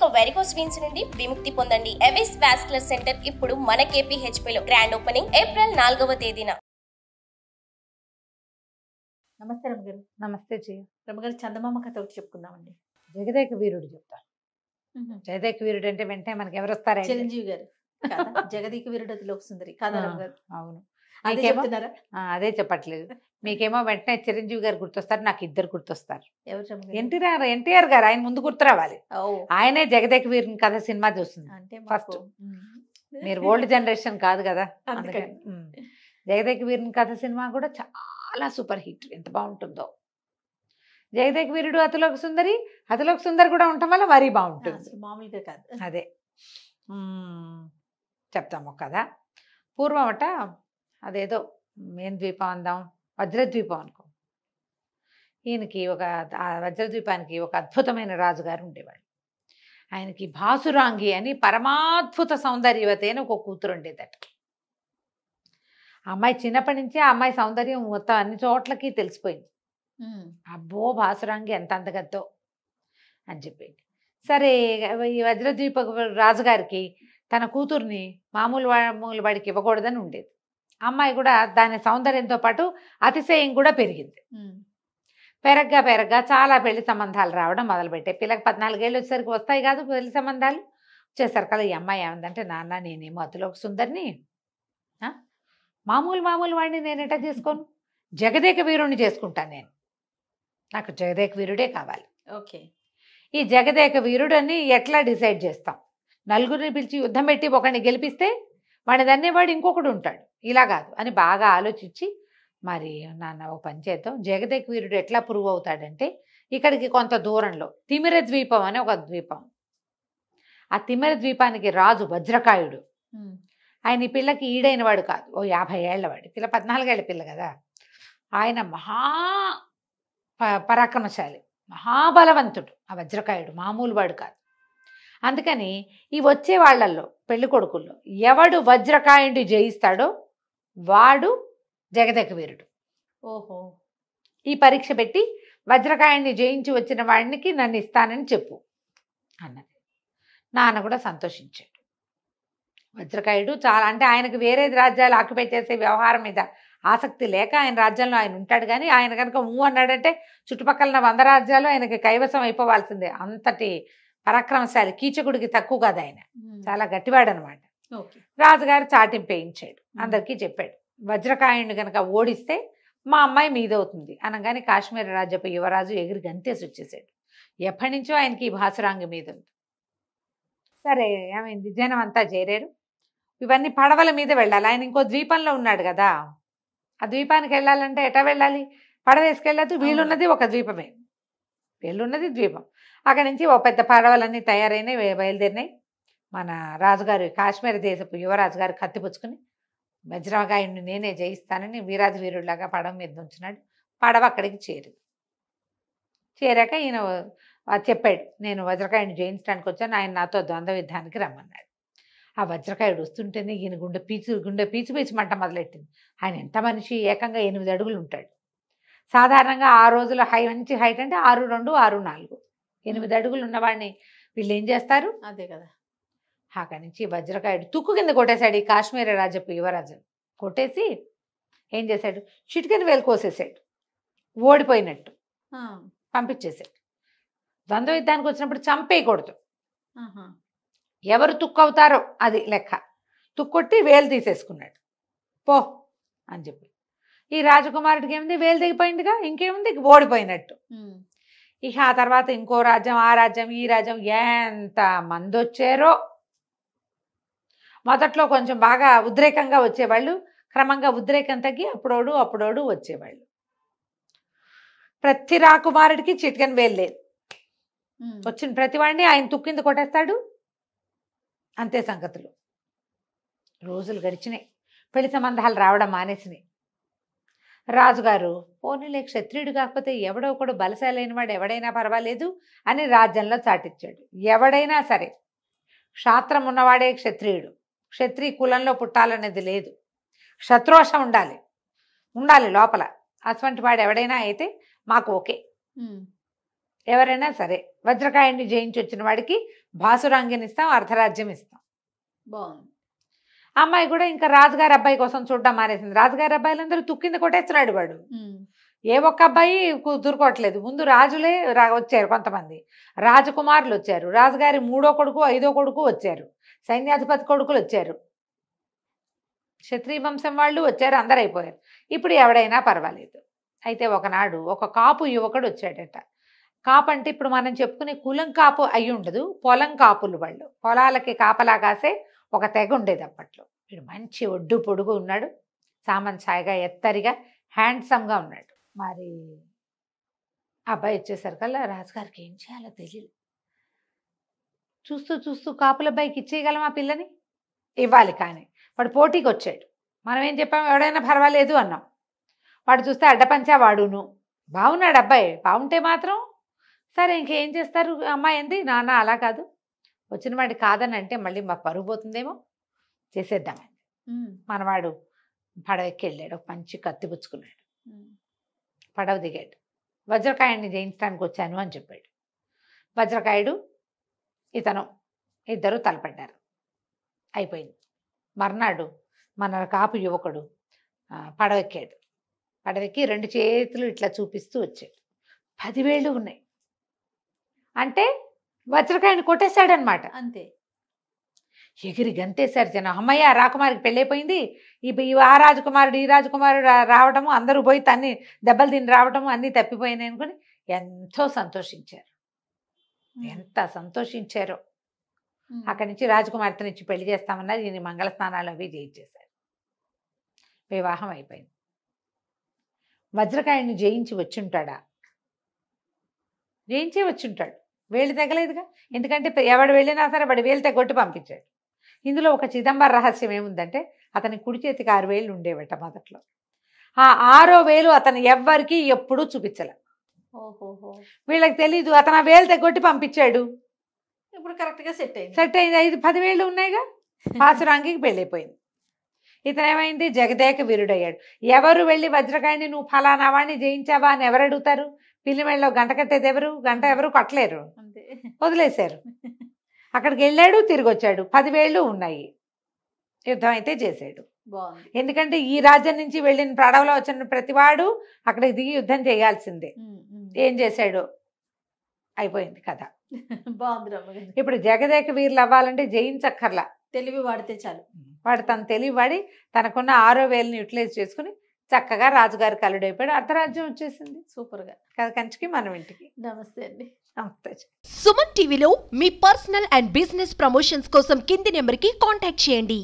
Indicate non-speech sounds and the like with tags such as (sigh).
మీకు varicose veins నుండి విముక్తి పొందండి ఎవిస్ వాస్కులర్ సెంటర్ ఇప్పుడు మన లో గ్రాండ్ ఓపెనింగ్ ఏప్రిల్ నాలుగవ తేదీన నమస్తే రమగారు నమస్తే జయ రమగారు చందమామ కథ ఒకటి చెప్పుకుందామండి జగదేక వీరుడు చెప్తాను జగదేక వీరుడు అంటే వెంటనే మనకి ఎవరు వస్తారా చిరంజీవి గారు జగదేక వీరుడు అతిలోక సుందరి కథ అవును అదే చెప్పట్లేదు మీకేమో వెంటనే చిరంజీవి గారు గుర్తొస్తారు నాకు ఇద్దరు గుర్తొస్తారు ఎన్టీఆర్ ఎన్టీఆర్ గారు ఆయన ముందు గుర్తురావాలి ఆయనే జగదేక వీరిని కథ సినిమా చూస్తుంది ఫస్ట్ మీరు ఓల్డ్ జనరేషన్ కాదు కదా అందుకని జగదేక వీరిని కథ సినిమా కూడా చాలా సూపర్ హిట్ ఎంత బాగుంటుందో జగదేక వీరుడు అతలోక సుందరి అతలోక సుందరి కూడా ఉండటం వల్ల మరీ బాగుంటుంది మామూలుగా కాదు అదే చెప్తాము కదా పూర్వమట అదేదో మేన్ ద్వీపం అందాం వజ్రద్వీపం అనుకో ఈయనకి ఒక వజ్రద్వీపానికి ఒక అద్భుతమైన రాజుగారు ఉండేవాడు ఆయనకి భాసురాంగి అని పరమాద్భుత సౌందర్యవత అని ఒక కూతురు ఉండేదట అమ్మాయి చిన్నప్పటి నుంచి అమ్మాయి సౌందర్యం మొత్తం అన్ని చోట్లకి తెలిసిపోయింది అబ్బో భాసురాంగి ఎంత అంతగద్దో అని చెప్పింది సరే ఈ వజ్రద్వీప రాజుగారికి తన కూతుర్ని మామూలు మామూలు వాడికి ఇవ్వకూడదని ఉండేది అమ్మాయి కూడా దాని సౌందర్యంతో పాటు అతిశయం కూడా పెరిగింది పెరగ్గా పెరగ్గా చాలా పెళ్లి సంబంధాలు రావడం మొదలుపెట్టాయి పిల్లకి పద్నాలుగేళ్ళు వచ్చేసరికి వస్తాయి కాదు పెళ్లి సంబంధాలు వచ్చేసరికి ఈ అమ్మాయి ఏమందంటే నాన్న నేనేమో అతిలో ఒక సుందరిని మామూలు మామూలు వాడిని నేను ఎట చేసుకోను జగదేక వీరుణ్ణి చేసుకుంటాను నేను నాకు జగదేక వీరుడే కావాలి ఓకే ఈ జగదేక వీరుడని ఎట్లా డిసైడ్ చేస్తాం నలుగురిని పిలిచి యుద్ధం పెట్టి ఒకరిని గెలిపిస్తే వాడిని దన్నేవాడు ఇంకొకడు ఉంటాడు ఇలా కాదు అని బాగా ఆలోచించి మరి నాన్న ఓ పని చేద్దాం జగదేక్ వీరుడు ఎట్లా ప్రూవ్ అవుతాడంటే ఇక్కడికి కొంత దూరంలో తిమిర ద్వీపం అనే ఒక ద్వీపం ఆ తిమిర ద్వీపానికి రాజు వజ్రకాయుడు ఆయన ఈ పిల్లకి ఈడైన వాడు కాదు ఓ యాభై ఏళ్ళవాడు పిల్ల పద్నాలుగేళ్ల పిల్ల కదా ఆయన మహా పరాక్రమశాలి మహాబలవంతుడు ఆ వజ్రకాయుడు మామూలు వాడు కాదు అందుకని ఈ వచ్చే వాళ్ళల్లో పెళ్లి కొడుకుల్లో ఎవడు వజ్రకాయుడు జయిస్తాడో వాడు జగదక వీరుడు ఓహో ఈ పరీక్ష పెట్టి వజ్రకాయుడిని జయించి వచ్చిన వాడికి నన్ను ఇస్తానని చెప్పు అన్నది నాన్న కూడా సంతోషించాడు వజ్రకాయుడు చాలా అంటే ఆయనకు వేరే రాజ్యాలు ఆక్యుపై చేసే వ్యవహారం మీద ఆసక్తి లేక ఆయన రాజ్యంలో ఆయన ఉంటాడు కానీ ఆయన కనుక ఊ అన్నాడంటే చుట్టుపక్కల వంద రాజ్యాలు ఆయనకి కైవసం అయిపోవాల్సిందే అంతటి పరాక్రమశాలి కీచకుడికి తక్కువ కాదు ఆయన చాలా గట్టివాడు అనమాట రాజుగారు చాటింపు వేయించాడు అందరికీ చెప్పాడు వజ్రకాయుణ్ణి గనక ఓడిస్తే మా అమ్మాయి మీదవుతుంది అనగానే కాశ్మీర రాజ్యపు యువరాజు ఎగిరి గంతేసి వచ్చేసాడు ఎప్పటి నుంచో ఆయనకి ఈ భాసురాంగి మీద ఉంది సరే ఏమైంది జనం అంతా చేరారు ఇవన్నీ పడవల మీద వెళ్ళాలి ఆయన ఇంకో ద్వీపంలో ఉన్నాడు కదా ఆ ద్వీపానికి వెళ్ళాలంటే ఎట వెళ్ళాలి పడవ వేసుకెళ్ళదు వీళ్ళున్నది ఒక ద్వీపమే వీళ్ళున్నది ద్వీపం అక్కడ నుంచి ఓ పెద్ద పడవలన్నీ తయారైనాయి బయలుదేరినాయి మన రాజుగారు కాశ్మీర్ దేశపు యువరాజు గారు కత్తిపుచ్చుకుని వజ్రగాయుడిని నేనే జయిస్తానని వీరాజు వీరుడిలాగా పడవ మీద ఉంచినాడు పడవ అక్కడికి చేరింది చేరాక ఈయన చెప్పాడు నేను వజ్రకాయుడిని జయించడానికి వచ్చాను ఆయన నాతో ద్వంద్వ యుద్ధానికి రమ్మన్నాడు ఆ వజ్రకాయుడు వస్తుంటేనే ఈయన గుండె పీచు గుండె పీచు మంట మొదలెట్టింది ఆయన ఎంత మనిషి ఏకంగా ఎనిమిది అడుగులు ఉంటాడు సాధారణంగా ఆ రోజుల హై మంచి హైట్ అంటే ఆరు రెండు ఆరు నాలుగు ఎనిమిది అడుగులు ఉన్నవాడిని వీళ్ళు ఏం చేస్తారు అదే కదా హాక నుంచి వజ్రకాయుడు తుక్కు కింద కొట్టేశాడు ఈ కాశ్మీర రాజపు యువరాజు కొట్టేసి ఏం చేశాడు చిటికెన్ వేలు కోసేసాడు ఓడిపోయినట్టు పంపించేశాడు ద్వంద్వ యుద్ధానికి వచ్చినప్పుడు చంపేయకూడదు ఎవరు తుక్కు అవుతారో అది లెక్క తుక్కొట్టి వేలు తీసేసుకున్నాడు పో అని చెప్పి ఈ రాజకుమారుడికి ఏముంది వేలు దిగిపోయిందిగా ఇంకేముంది ఓడిపోయినట్టు ఇక ఆ తర్వాత ఇంకో రాజ్యం ఆ రాజ్యం ఈ రాజ్యం ఎంత మంది వచ్చారో మొదట్లో కొంచెం బాగా ఉద్రేకంగా వచ్చేవాళ్ళు క్రమంగా ఉద్రేకం తగ్గి అప్పుడోడు అప్పుడోడు వచ్చేవాళ్ళు ప్రతి రాకుమారుడికి చిటికన్ వేలు లేదు వచ్చిన ప్రతివాడిని ఆయన తుక్కింది కొట్టేస్తాడు అంతే సంగతులు రోజులు గడిచినాయి పెళ్లి సంబంధాలు రావడం మానేసినాయి రాజుగారు పోనీలే క్షత్రియుడు కాకపోతే ఎవడో ఒకడు బలశాలైన వాడు ఎవడైనా పర్వాలేదు అని రాజ్యంలో చాటించాడు ఎవడైనా సరే క్షాత్రం ఉన్నవాడే క్షత్రియుడు క్షత్రియ కులంలో పుట్టాలనేది లేదు శత్రోష ఉండాలి ఉండాలి లోపల అటువంటి వాడు ఎవడైనా అయితే మాకు ఓకే ఎవరైనా సరే వజ్రకాయుడిని జయించి వచ్చిన వాడికి భాసురాంగిని ఇస్తాం అర్ధరాజ్యం ఇస్తాం బాగుంది అమ్మాయి కూడా ఇంకా రాజుగారి అబ్బాయి కోసం చూడడం మానేసింది రాజుగారి అబ్బాయిలందరూ తుక్కింద కొట్టేస్తున్నాడు వాడు ఏ ఒక్క అబ్బాయి కుదురుకోవట్లేదు ముందు రాజులే వచ్చారు కొంతమంది రాజకుమారులు వచ్చారు రాజుగారి మూడో కొడుకు ఐదో కొడుకు వచ్చారు సైన్యాధిపతి కొడుకులు వచ్చారు క్షత్రియ వంశం వాళ్ళు వచ్చారు అందరు అయిపోయారు ఇప్పుడు ఎవడైనా పర్వాలేదు అయితే ఒకనాడు ఒక కాపు యువకుడు వచ్చాడట కాపు అంటే ఇప్పుడు మనం చెప్పుకునే కులం కాపు అయి ఉండదు పొలం కాపులు వాళ్ళు పొలాలకి కాపలా కాసే ఒక తెగ ఉండేది అప్పట్లో వీడు మంచి ఒడ్డు పొడుగు ఉన్నాడు సామాన్ సాయిగా ఎత్తరిగా హ్యాండ్సమ్గా ఉన్నాడు మరి అబ్బాయి అలా రాజుగారికి ఏం చేయాలో తెలియదు చూస్తూ చూస్తూ కాపుల బైక్ ఇచ్చేయగలం ఆ పిల్లని ఇవ్వాలి కానీ వాడు పోటీకి వచ్చాడు మనం ఏం చెప్పాం ఎవడైనా పర్వాలేదు అన్నాం వాడు చూస్తే అడ్డపంచా వాడును బాగున్నాడు అబ్బాయి బాగుంటే మాత్రం సరే ఇంకేం చేస్తారు అమ్మాయి ఏంది నాన్న అలా కాదు వచ్చిన వాడి కాదని అంటే మళ్ళీ మా పరుగు పోతుందేమో చేసేద్దాం మనవాడు పడవకి వెళ్ళాడు ఒక మంచి కత్తి పుచ్చుకున్నాడు పడవ దిగాడు వజ్రకాయుడిని జయించడానికి వచ్చాను అని చెప్పాడు వజ్రకాయుడు ఇతను ఇద్దరు తలపడ్డారు అయిపోయింది మర్నాడు మన కాపు యువకుడు పడవెక్కాడు పడవెక్కి రెండు చేతులు ఇట్లా చూపిస్తూ వచ్చాడు పదివేళ్ళు ఉన్నాయి అంటే వజ్రకాయని కొట్టేశాడనమాట అంతే ఎగిరి గంతేశారు జనం అమ్మయ్య రాకుమారికి పెళ్ళైపోయింది ఈ ఆ రాజకుమారుడు ఈ రాజకుమారుడు రావటము అందరూ పోయి తన్ని దెబ్బలు తిని రావటము అన్నీ తప్పిపోయినాయి అనుకుని ఎంతో సంతోషించారు ఎంత సంతోషించారో అక్కడి నుంచి రాజకుమార్తెని నుంచి పెళ్లి చేస్తామన్నారు ఈయన మంగళ స్నానాలు అవి జయించేశారు వివాహం అయిపోయింది వజ్రకాయని జయించి వచ్చుంటాడా జయించే వచ్చుంటాడు వేలు తెగలేదుగా ఎందుకంటే ఎవడు వెళ్ళినా సరే వాడు వేలు తెగొట్టి పంపించాడు ఇందులో ఒక చిదంబర రహస్యం ఏముందంటే అతని కుడి చేతికి ఆరు వేలు ఉండేవట మొదట్లో ఆ ఆరో వేలు అతను ఎవ్వరికి ఎప్పుడూ చూపించలే వీళ్ళకి తెలీదు అతను ఆ వేలు తెగొట్టి పంపించాడు ఇప్పుడు కరెక్ట్గా సెట్ అయింది సెట్ అయింది ఐదు పదివేలు ఉన్నాయిగా (laughs) పాసురాంగికి పెళ్ళైపోయింది ఇతను ఏమైంది జగదేక వీరుడయ్యాడు ఎవరు వెళ్ళి వజ్రకాయని నువ్వు ఫలానా వాడిని జయించావా అని ఎవరు అడుగుతారు పిల్లిమేళ్ళలో గంట కట్టేది ఎవరు గంట ఎవరు కట్టలేరు వదిలేశారు (laughs) అక్కడికి వెళ్ళాడు తిరిగి వచ్చాడు పదివేళ్ళు ఉన్నాయి యుద్ధం అయితే చేశాడు ఎందుకంటే ఈ రాజ్యం నుంచి వెళ్ళిన ప్రాణంలో వచ్చిన ప్రతివాడు అక్కడ దిగి యుద్ధం చేయాల్సిందే ఏం చేశాడు అయిపోయింది కథ (laughs) బాగుంది ఇప్పుడు జగదేక వీరులు అవ్వాలంటే జయించక్కర్లా తెలివి వాడితే చాలు వాడు తన తెలివి వాడి తనకున్న ఆరో వేలను యూటిలైజ్ చేసుకుని చక్కగా రాజుగారికి అల్లుడైపోయాడు అర్ధరాజ్యం వచ్చేసింది సూపర్గా కథ కంచికి మనం ఇంటికి నమస్తే అండి నమస్తే సుమన్ టీవీలో మీ పర్సనల్ అండ్ బిజినెస్ ప్రమోషన్స్ కోసం కింది నెంబర్కి కాంటాక్ట్ చేయండి